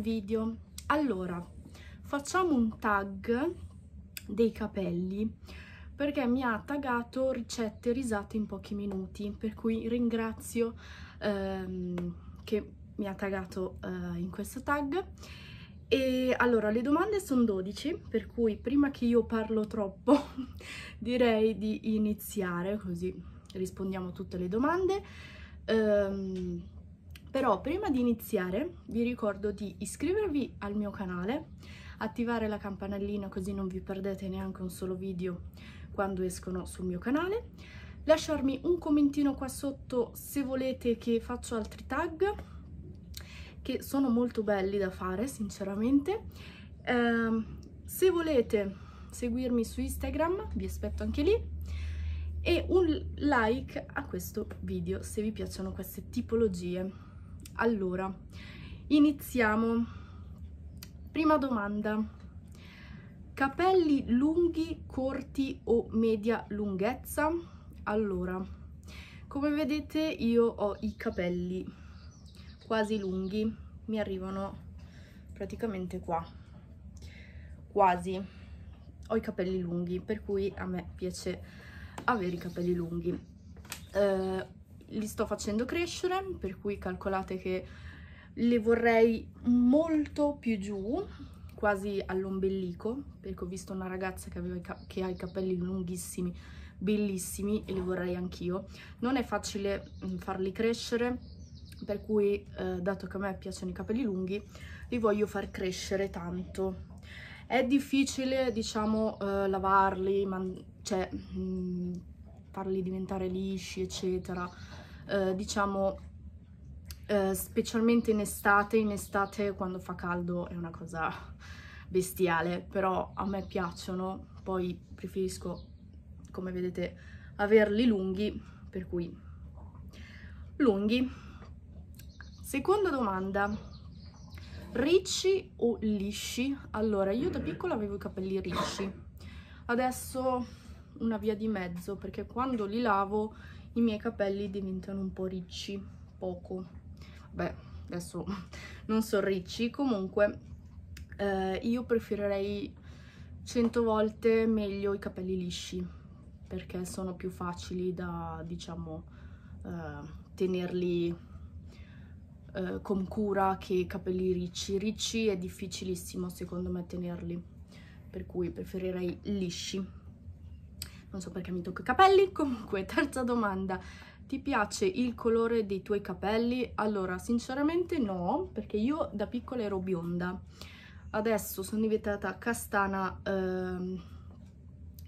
video allora facciamo un tag dei capelli perché mi ha tagato ricette risate in pochi minuti per cui ringrazio ehm, che mi ha tagato eh, in questo tag e allora le domande sono 12 per cui prima che io parlo troppo direi di iniziare così rispondiamo a tutte le domande ehm, però prima di iniziare vi ricordo di iscrivervi al mio canale, attivare la campanellina così non vi perdete neanche un solo video quando escono sul mio canale, lasciarmi un commentino qua sotto se volete che faccio altri tag, che sono molto belli da fare sinceramente. Eh, se volete seguirmi su Instagram vi aspetto anche lì e un like a questo video se vi piacciono queste tipologie allora, iniziamo. Prima domanda. Capelli lunghi, corti o media lunghezza? Allora, come vedete io ho i capelli quasi lunghi, mi arrivano praticamente qua, quasi. Ho i capelli lunghi, per cui a me piace avere i capelli lunghi. Eh, li sto facendo crescere, per cui calcolate che le vorrei molto più giù, quasi all'ombelico, perché ho visto una ragazza che, aveva che ha i capelli lunghissimi, bellissimi, e li vorrei anch'io. Non è facile mm, farli crescere, per cui, eh, dato che a me piacciono i capelli lunghi, li voglio far crescere tanto. È difficile, diciamo, eh, lavarli, cioè mh, mm, farli diventare lisci, eccetera, eh, diciamo eh, specialmente in estate, in estate quando fa caldo è una cosa bestiale, però a me piacciono, poi preferisco come vedete averli lunghi, per cui lunghi. Seconda domanda, ricci o lisci? Allora, io da piccola avevo i capelli ricci, adesso una via di mezzo, perché quando li lavo i miei capelli diventano un po' ricci, poco. Beh, adesso non sono ricci, comunque eh, io preferirei cento volte meglio i capelli lisci, perché sono più facili da, diciamo, eh, tenerli eh, con cura che i capelli ricci. Ricci è difficilissimo secondo me tenerli, per cui preferirei lisci non so perché mi tocco i capelli. Comunque, terza domanda, ti piace il colore dei tuoi capelli? Allora, sinceramente no, perché io da piccola ero bionda. Adesso sono diventata castana ehm,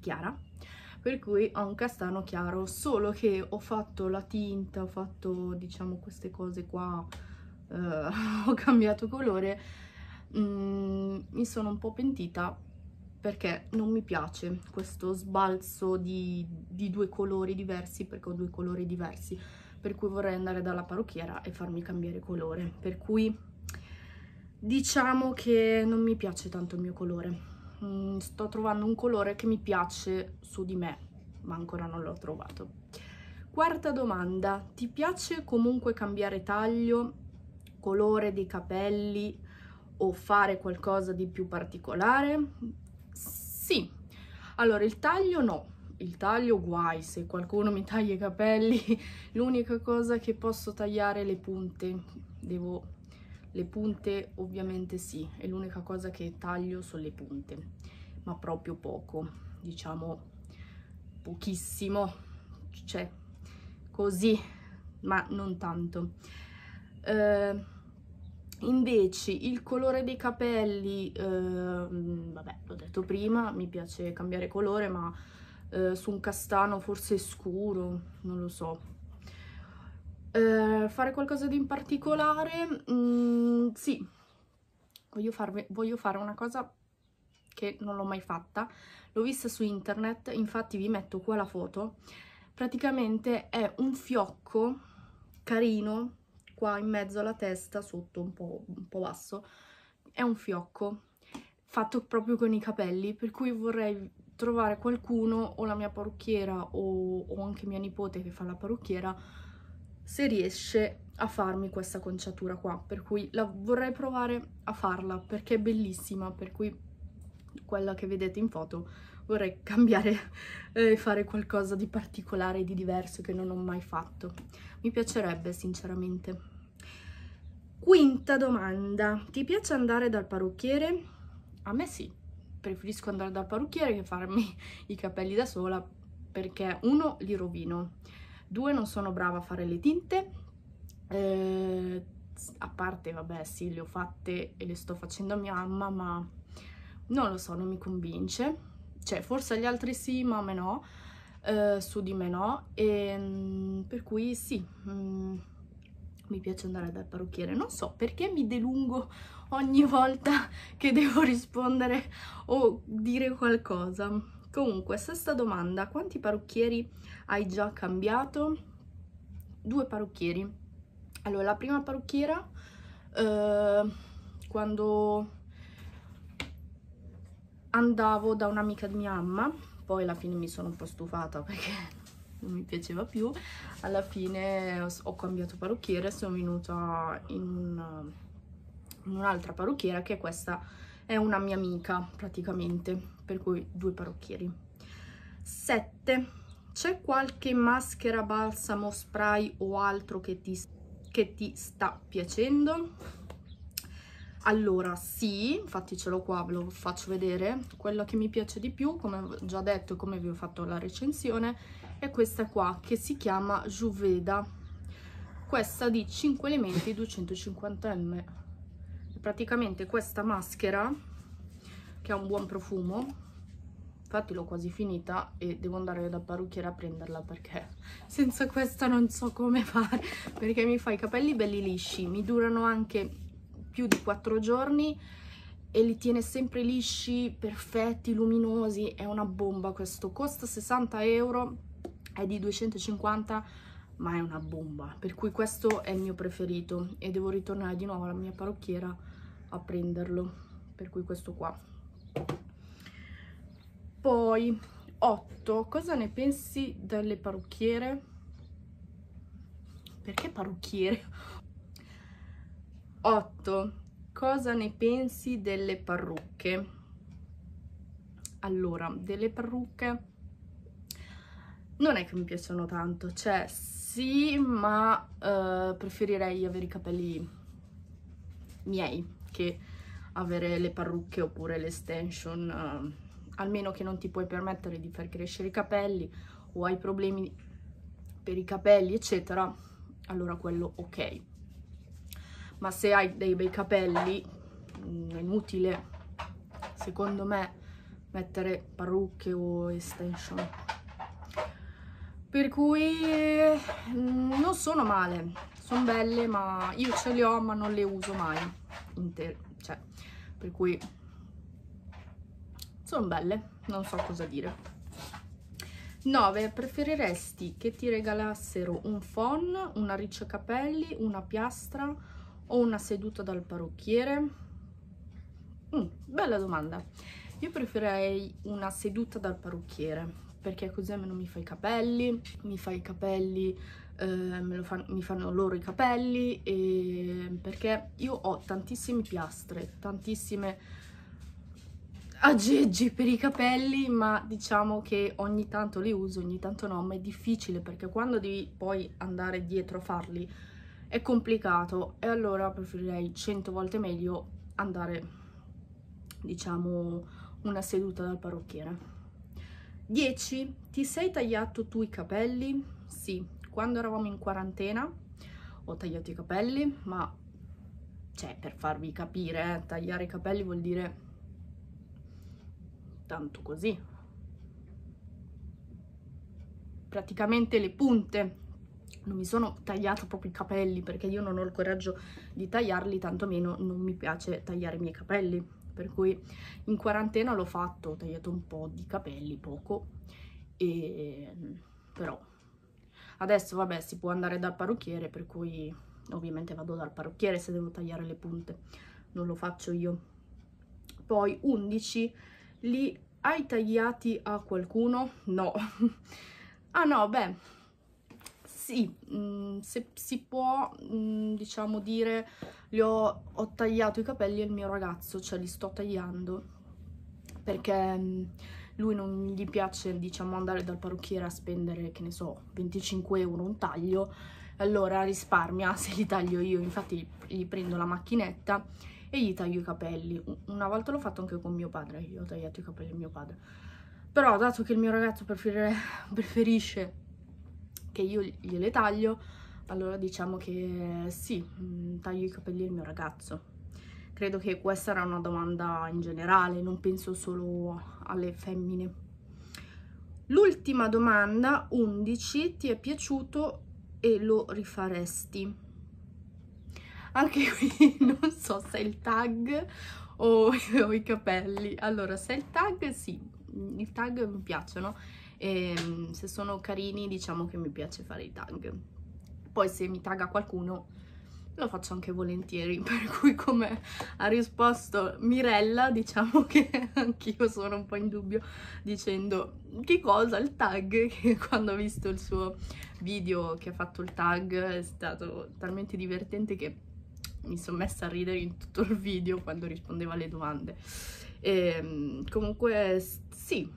chiara, per cui ho un castano chiaro, solo che ho fatto la tinta, ho fatto diciamo queste cose qua, eh, ho cambiato colore, mm, mi sono un po' pentita perché non mi piace questo sbalzo di, di, due colori diversi perché ho due colori diversi per cui vorrei andare dalla parrucchiera e farmi cambiare colore per cui diciamo che non mi piace tanto il mio colore mm, sto trovando un colore che mi piace su di me ma ancora non l'ho trovato quarta domanda ti piace comunque cambiare taglio colore dei capelli o fare qualcosa di più particolare sì, allora il taglio no, il taglio guai, se qualcuno mi taglia i capelli, l'unica cosa che posso tagliare le punte, devo, le punte ovviamente sì, è l'unica cosa che taglio sono le punte, ma proprio poco, diciamo pochissimo, cioè così, ma non tanto. Eh, Invece il colore dei capelli, ehm, vabbè l'ho detto prima, mi piace cambiare colore ma eh, su un castano forse scuro, non lo so. Eh, fare qualcosa di in particolare? Mm, sì, voglio, farve, voglio fare una cosa che non l'ho mai fatta, l'ho vista su internet, infatti vi metto qua la foto. Praticamente è un fiocco carino qua in mezzo alla testa, sotto un po', un po basso, è un fiocco fatto proprio con i capelli, per cui vorrei trovare qualcuno o la mia parrucchiera o, o anche mia nipote che fa la parrucchiera se riesce a farmi questa conciatura qua, per cui la vorrei provare a farla perché è bellissima, per cui quella che vedete in foto vorrei cambiare e eh, fare qualcosa di particolare, di diverso che non ho mai fatto. Mi piacerebbe sinceramente. Quinta domanda, ti piace andare dal parrucchiere? A me sì, preferisco andare dal parrucchiere che farmi i capelli da sola perché uno li rovino, due non sono brava a fare le tinte, eh, a parte vabbè sì le ho fatte e le sto facendo a mia mamma ma non lo so non mi convince cioè forse agli altri sì, ma a me no, eh, su di me no, e, ehm, per cui sì, mh, mm, mi piace andare dal parrucchiere, non so perché mi delungo ogni volta che devo rispondere o dire qualcosa. Comunque, sesta domanda, quanti parrucchieri hai già cambiato? Due parrucchieri. Allora, la prima parrucchiera, eh, quando andavo da un'amica di mia mamma, poi alla fine mi sono un po' stufata perché non mi piaceva più, alla fine ho cambiato parrucchiere, sono venuta in, in un'altra parrucchiera che questa è una mia amica praticamente, per cui due parrucchieri. 7. C'è qualche maschera, balsamo, spray o altro che ti, che ti sta piacendo? Allora, sì, infatti ce l'ho qua, ve lo faccio vedere. Quello che mi piace di più, come ho già detto e come vi ho fatto la recensione, è questa qua, che si chiama Juveda. Questa di 5 elementi 250M. Praticamente questa maschera, che ha un buon profumo, infatti l'ho quasi finita e devo andare dal parrucchiere a prenderla perché senza questa non so come fare, perché mi fa i capelli belli lisci, mi durano anche più di quattro giorni e li tiene sempre lisci, perfetti, luminosi, è una bomba questo, costa 60 euro, è di 250 ma è una bomba, per cui questo è il mio preferito e devo ritornare di nuovo alla mia parrucchiera a prenderlo, per cui questo qua. Poi 8, cosa ne pensi delle parrucchiere? Perché parrucchiere? 8. Cosa ne pensi delle parrucche? Allora, delle parrucche non è che mi piacciono tanto, cioè sì, ma eh, preferirei avere i capelli miei che avere le parrucche oppure le extension eh, almeno che non ti puoi permettere di far crescere i capelli o hai problemi per i capelli, eccetera, allora quello ok ma se hai dei bei capelli mm, è inutile, secondo me, mettere parrucche o extension. Per cui mm, non sono male, sono belle, ma io ce le ho ma non le uso mai, cioè, per cui sono belle, non so cosa dire. 9. Preferiresti che ti regalassero un phon, una riccia capelli, una piastra o una seduta dal parrucchiere? Mm, bella domanda. Io preferirei una seduta dal parrucchiere perché così almeno mi fai i capelli, mi fai i capelli, eh, fa, mi fanno loro i capelli e perché io ho tantissime piastre, tantissime aggeggi per i capelli ma diciamo che ogni tanto li uso, ogni tanto no, ma è difficile perché quando devi poi andare dietro a farli è complicato e allora preferirei 100 volte meglio andare diciamo una seduta dal parrucchiere 10 ti sei tagliato tu i capelli sì quando eravamo in quarantena ho tagliato i capelli ma cioè per farvi capire eh, tagliare i capelli vuol dire tanto così praticamente le punte non mi sono tagliato proprio i capelli perché io non ho il coraggio di tagliarli, tantomeno non mi piace tagliare i miei capelli, per cui in quarantena l'ho fatto, ho tagliato un po' di capelli, poco, e però adesso vabbè si può andare dal parrucchiere, per cui ovviamente vado dal parrucchiere se devo tagliare le punte, non lo faccio io. Poi 11, li hai tagliati a qualcuno? No. ah no, beh sì, mh, mm, se si può, mh, mm, diciamo, dire, li ho, ho, tagliato i capelli al mio ragazzo, cioè li sto tagliando, perché mh, mm, lui non gli piace, diciamo, andare dal parrucchiere a spendere, che ne so, 25 euro un taglio, allora risparmia se li taglio io, infatti gli prendo la macchinetta e gli taglio i capelli. Una volta l'ho fatto anche con mio padre, io ho tagliato i capelli a mio padre. Però dato che il mio ragazzo preferisce che io gliele taglio, allora diciamo che sì, mm, taglio i capelli al mio ragazzo. Credo che questa era una domanda in generale, non penso solo alle femmine. L'ultima domanda, 11, ti è piaciuto e lo rifaresti? Anche qui non so se è il tag o, o i capelli. Allora, se è il tag, sì, il tag mi piacciono e ehm, se sono carini diciamo che mi piace fare i tag poi se mi tagga qualcuno lo faccio anche volentieri, per cui come ha risposto Mirella, diciamo che anch'io sono un po' in dubbio dicendo che cosa il tag, che quando ho visto il suo video che ha fatto il tag è stato talmente divertente che mi sono messa a ridere in tutto il video quando rispondeva alle domande. E, ehm, comunque sì,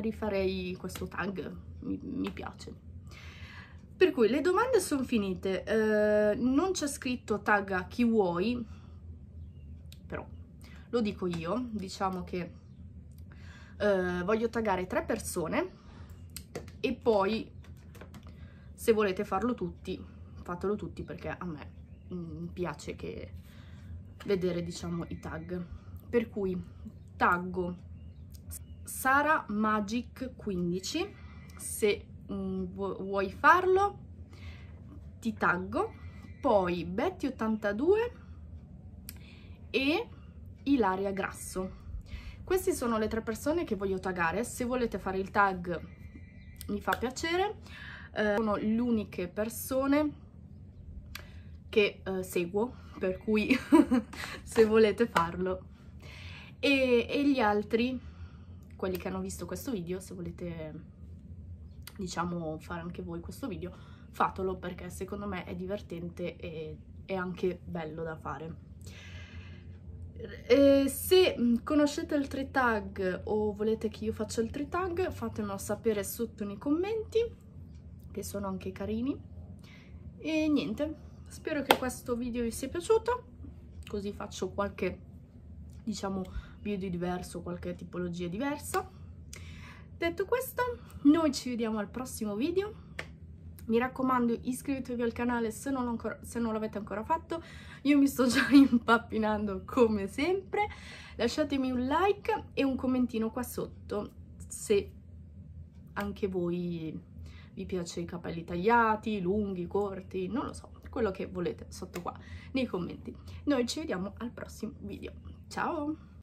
rifarei questo tag, mi, mi piace. Per cui le domande sono finite, eh, non c'è scritto tag a chi vuoi, però lo dico io, diciamo che eh, voglio taggare tre persone e poi se volete farlo tutti, fatelo tutti perché a me mh, mm, piace che vedere diciamo i tag. Per cui taggo Sara Magic 15 se mm, vuoi farlo ti taggo poi Betty 82 e Ilaria Grasso queste sono le tre persone che voglio taggare se volete fare il tag mi fa piacere eh, sono le uniche persone che eh, seguo per cui se volete farlo e, e gli altri quelli che hanno visto questo video, se volete diciamo fare anche voi questo video, fatelo perché secondo me è divertente e è anche bello da fare. E eh, se mm, conoscete il tree tag o volete che io faccia il tree tag, fatemelo sapere sotto nei commenti, che sono anche carini. E niente, spero che questo video vi sia piaciuto, così faccio qualche, diciamo, video diverso, qualche tipologia diversa. Detto questo, noi ci vediamo al prossimo video. Mi raccomando iscrivetevi al canale se non, non l'avete ancora fatto, io mi sto già impappinando come sempre. Lasciatemi un like e un commentino qua sotto se anche voi vi piace i capelli tagliati, lunghi, corti, non lo so, quello che volete sotto qua nei commenti. Noi ci vediamo al prossimo video. Ciao!